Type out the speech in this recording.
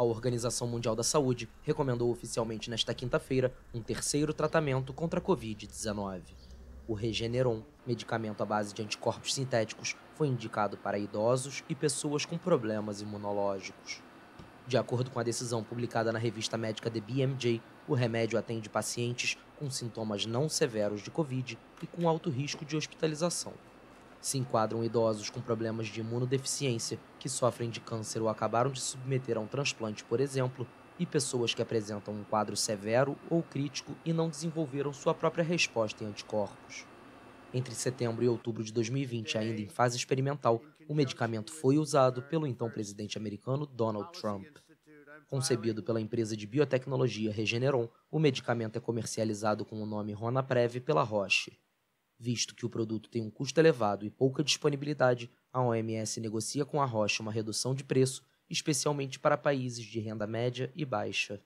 A Organização Mundial da Saúde recomendou oficialmente nesta quinta-feira um terceiro tratamento contra a Covid-19. O Regeneron, medicamento à base de anticorpos sintéticos, foi indicado para idosos e pessoas com problemas imunológicos. De acordo com a decisão publicada na revista médica The BMJ, o remédio atende pacientes com sintomas não severos de Covid e com alto risco de hospitalização se enquadram idosos com problemas de imunodeficiência, que sofrem de câncer ou acabaram de submeter a um transplante, por exemplo, e pessoas que apresentam um quadro severo ou crítico e não desenvolveram sua própria resposta em anticorpos. Entre setembro e outubro de 2020, ainda em fase experimental, o medicamento foi usado pelo então presidente americano Donald Trump. Concebido pela empresa de biotecnologia Regeneron, o medicamento é comercializado com o nome Ronaprev pela Roche visto que o produto tem um custo elevado e pouca disponibilidade, a OMS negocia com a Rocha uma redução de preço, especialmente para países de renda média e baixa.